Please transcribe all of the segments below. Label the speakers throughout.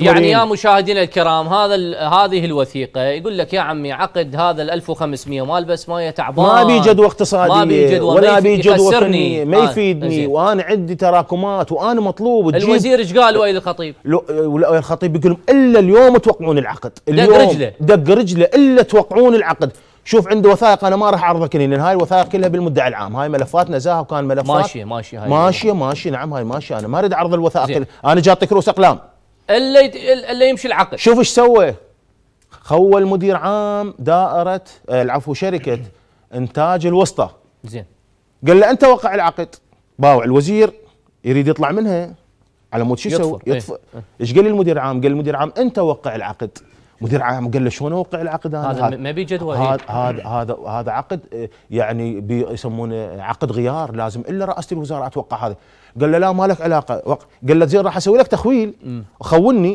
Speaker 1: يعني يا
Speaker 2: مشاهدينا الكرام هذا هذه الوثيقه يقول لك يا عمي عقد هذا ال 1500 مال بس ما تعبان ما بي جدوى
Speaker 1: اقتصاديه ما بي جدوى ولا بي جدوى فني ما آه، يفيدني آه. وانا عندي تراكمات وانا مطلوب تجيب الوزير
Speaker 2: ايش قال وائل الخطيب؟
Speaker 1: وائل الخطيب يقول الا اليوم توقعون العقد اليوم دق رجله دق رجله الا توقعون العقد شوف عنده وثائق انا ما راح اعرضك لان هاي الوثائق كلها بالمدعي العام هاي ملفات نزاهه وكان ملفات ماشيه ماشيه هاي ماشيه ماشيه نعم هاي ماشيه انا ما اريد اعرض الوثائق انا جاي اعطيك رؤوس اقلام
Speaker 2: الا الا يمشي العقد
Speaker 1: شوف ايش سوى خول مدير عام دائره آه، العفو شركه انتاج الوسطى زين قال له انت وقع العقد باوع الوزير يريد يطلع منها على مود شو يسوي؟ إيه. ايش قال المدير عام؟ قال المدير عام انت وقع العقد مدير عام قال له شلون اوقع العقد انا هذا
Speaker 2: ما بي جدول إيه. هذا هذا
Speaker 1: هذا هذا عقد إيه، يعني يسمونه عقد غيار لازم الا رئاسه الوزراء اتوقع هذا قال له لا ما لك علاقه قال له زين راح اسوي لك تخويل خوني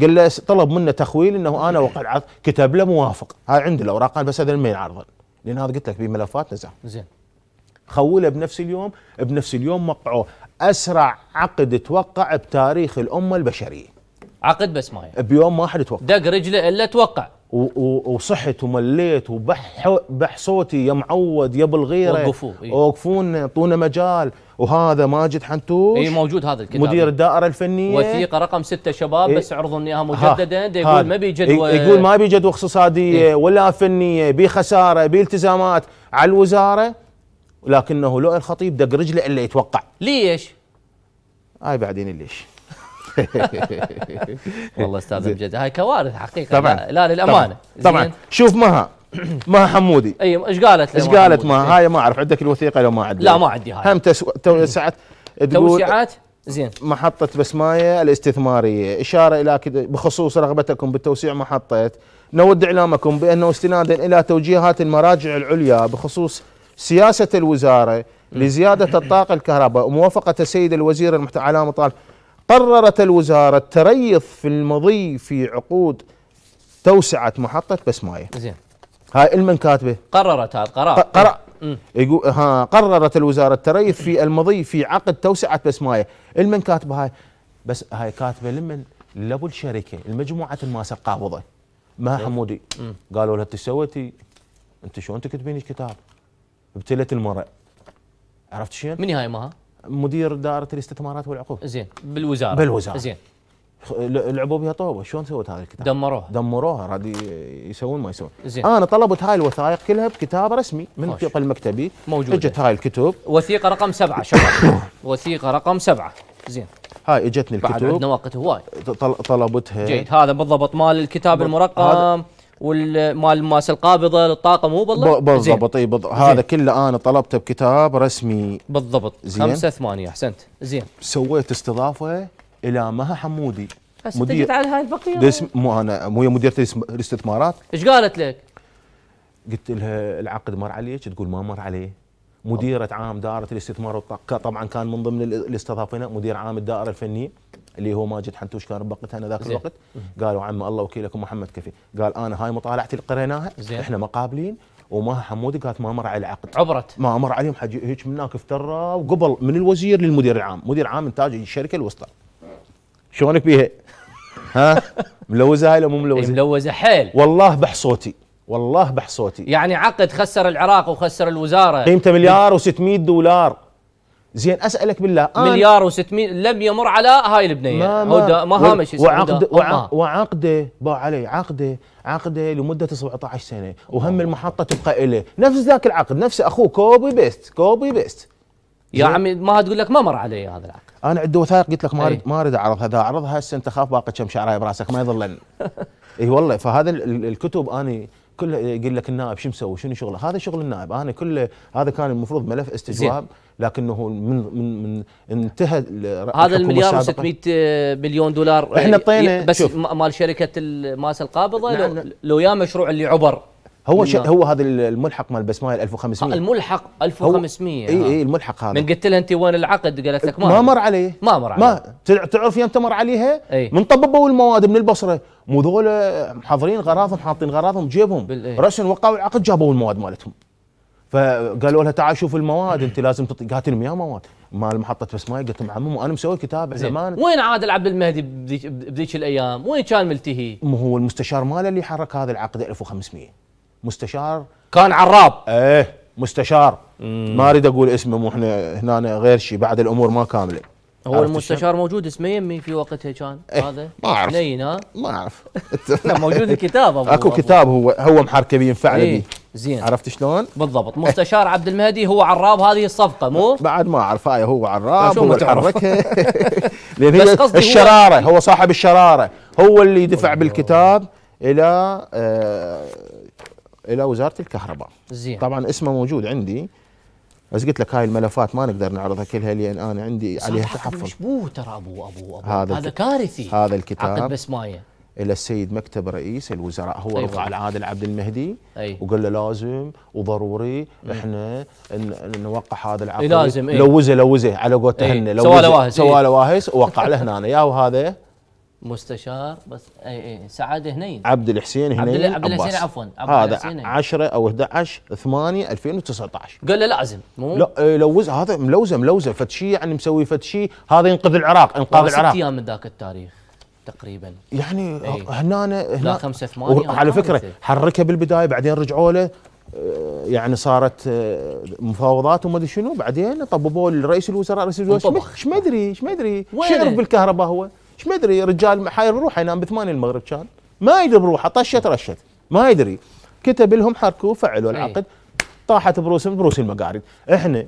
Speaker 1: قال له طلب منه تخويل انه انا وقع العقد كتب له موافق هاي عندي الاوراق بس هذا ما ينعرض لان هذا قلت لك بملفات نزع زين خوله بنفس اليوم بنفس اليوم وقعوه اسرع عقد توقع بتاريخ الامه البشريه عقد بس ما يعني. بيوم واحد اتوقع دق رجله الا توقع وصحت ومليت وبح صوتي يا معود يا بالغيره وقفوه إيه؟ وقفونا اعطونا مجال وهذا ماجد حنتوش اي موجود هذا الكتاب مدير الدائره الفنيه وثيقه
Speaker 2: رقم ستة شباب إيه؟ بس عرضوا اياها مجددا يقول ما بي جدوى يقول ما
Speaker 1: بي جدوى اقتصاديه إيه؟ ولا فنيه بي خساره بي التزامات على الوزاره ولكنه لو الخطيب دق رجله الا يتوقع ليش؟ هاي آه بعدين ليش؟ والله استاذ امجد هاي كوارث حقيقه طبعا لا, للامانه طبعا, طبعًا. شوف مها مها حمودي
Speaker 2: اي ايش قالت ايش قالت مها
Speaker 1: هاي ما اعرف عندك الوثيقه لو ما عندي لا ما عندي هاي هم توسعت توسعات زين محطة بسماية الاستثمارية إشارة إلى بخصوص رغبتكم بتوسيع محطة نود إعلامكم بأنه استنادا إلى توجيهات المراجع العليا بخصوص سياسة الوزارة لزيادة الطاقة الكهرباء وموافقة السيد الوزير على مطالب قررت الوزاره التريث في المضي في عقود توسعه محطه بسمايه زين هاي المن كاتبه
Speaker 2: قررت هذا قرار
Speaker 1: قرأ يقول ها قررت الوزاره التريث في المضي في عقد توسعه بسمايه المن كاتبه هاي بس هاي كاتبه لمن لابو الشركه المجموعه الماسه قابضه ما حمودي قالوا لها انت سويتي انت شلون تكتبين الكتاب ابتلت المرأة عرفت شنو؟ من هاي مها؟ مدير دائره الاستثمارات والعقود زين بالوزاره بالوزاره زين لعبوا بها طوبه شلون سوت هذا الكتاب؟ دمروها دمروها راد يسوون ما يسوون زين انا طلبت هاي الوثائق كلها بكتاب رسمي من الثقه المكتبي موجوده اجت هاي الكتب
Speaker 2: وثيقه رقم سبعه شباب وثيقه رقم سبعه زين
Speaker 1: هاي اجتني الكتب بعد عندنا وقت هواي طلبتها جيد
Speaker 2: هذا بالضبط مال الكتاب المرقم والمال الماسه القابضه للطاقه مو بالله بالضبط اي بالضبط هذا
Speaker 1: كله انا طلبته بكتاب رسمي بالضبط زين 5 8 احسنت زين سويت استضافه الى مها حمودي بس مدير على هاي البقيه مو انا مو هي مديره الاستثمارات ايش قالت لك؟ قلت لها العقد مر عليك تقول ما مر عليه مديرة عام دائرة الاستثمار والطاقة طبعا كان من ضمن الاستضافة مدير عام الدائرة الفنية اللي هو ماجد حنتوش كان بوقتها انا ذاك الوقت قالوا عم الله وكيلكم محمد كفي قال انا هاي مطالعتي اللي قريناها احنا مقابلين وما حمودي قالت ما مر على العقد عبرت ما مر عليهم حجي هيك هناك افترى وقبل من الوزير للمدير العام مدير عام انتاج الشركه الوسطى شلونك بيها ها ملوزه هاي مو ملوزه إيه، ملوزه حيل والله بح صوتي والله بح صوتي يعني
Speaker 2: عقد خسر العراق وخسر الوزاره قيمته مليار
Speaker 1: و600 دولار زين اسالك بالله أنا مليار
Speaker 2: و600 لم يمر على هاي البنيه ما ما, ما هامش وعقد
Speaker 1: وعقده باع علي عقده عقده لمده 17 سنه وهم المحطه تبقى له نفس ذاك العقد نفس اخوه كوبي بيست كوبي بيست يا عمي ما تقول لك ما مر علي هذا العقد انا عندي وثائق قلت لك ما اريد إيه. ما اريد اعرضها اذا اعرضها هسه انت خاف باقي كم شعرايه براسك ما يظلن اي والله فهذا الكتب اني كله يقول لك النائب شو مسوي شنو شغله هذا شغل النائب انا كل هذا كان المفروض ملف استجواب لكنه من من من انتهى هذا المليار و600
Speaker 2: آه، مليون دولار احنا آه، طينا بس شوف. مال شركه الماس القابضه نعم لو, نعم.
Speaker 1: لو يا مشروع اللي عبر هو هو هذا الملحق مال مايل 1500 آه، الملحق 1500 اي اي الملحق هذا من قلت لها انت وين العقد قالت لك ما ما مر عليه ما مر عليه ما تعرف يوم تمر عليها؟ ايه؟ من طببوا المواد من البصره مو ذولا آه، محضرين غراضهم حاطين غراضهم جيبهم إيه. رسن وقعوا العقد جابوا المواد مالتهم فقالوا لها تعال شوف المواد انت لازم تطي... قالت لهم يا مواد مال محطه بس ماي قلت لهم عمو انا مسوي كتاب زمان
Speaker 2: وين عادل عبد المهدي بذيك, بذيك الايام؟
Speaker 1: وين كان ملتهي؟ مو هو المستشار ماله اللي حرك هذا العقد 1500 مستشار كان عراب ايه مستشار مم. ما اريد اقول اسمه مو احنا هنا غير شيء بعد الامور ما كامله هو المستشار
Speaker 2: موجود اسمه يمي في وقتها كان إيه، هذا ما اعرف نين ها ما اعرف موجود الكتاب أبو اكو كتاب
Speaker 1: هو هو محركه ينفعل ايه بيه زين عرفت شلون؟ بالضبط مستشار
Speaker 2: عبد المهدي هو عراب هذه الصفقه مو؟ بعد ما اعرف هاي هو
Speaker 1: عراب هو يحركها لان هي الشراره هو صاحب الشراره هو اللي دفع بالكتاب الى آه، الى وزاره الكهرباء زين طبعا اسمه موجود عندي بس قلت لك هاي الملفات ما نقدر نعرضها كلها لان انا عندي عليها تحفظ
Speaker 2: مشبوه ترى ابو ابو, أبو هذا, هذا كارثي
Speaker 1: هذا الكتاب عقد بس مايه الى السيد مكتب رئيس الوزراء هو أيوة. رفع العادل عبد المهدي أيوة. وقال له لازم وضروري احنا نوقع هذا العقد لازم لوزه لوزه على قولته أيوة. سواله واهس سواله واهس ووقع له هنا يا وهذا
Speaker 2: مستشار بس اي اي سعد هنين عبد الحسين هنين عبد, عبد الحسين عفوا عبد هذا
Speaker 1: 10 او 11 8 2019 قال
Speaker 2: له لازم مو لا
Speaker 1: إيه، لوز هذا ملوزه ملوزه فتشي يعني مسوي فتشي هذا ينقذ العراق انقاذ العراق ست
Speaker 2: ايام من ذاك التاريخ تقريبا
Speaker 1: يعني إيه. هنا هنا لا 5 8 على فكره حركها بالبدايه بعدين رجعوا له إيه، يعني صارت مفاوضات وما ادري شنو بعدين طببوا لرئيس الوزراء رئيس الوزراء ايش ما ادري ايش ما ادري شو يعرف بالكهرباء هو ايش ما ادري رجال حاير بروحه ينام بثمانية المغرب كان ما يدري بروحه طشت رشت ما يدري كتب لهم حركوا فعلوا إيه. العقد طاحت بروس بروس المقارن احنا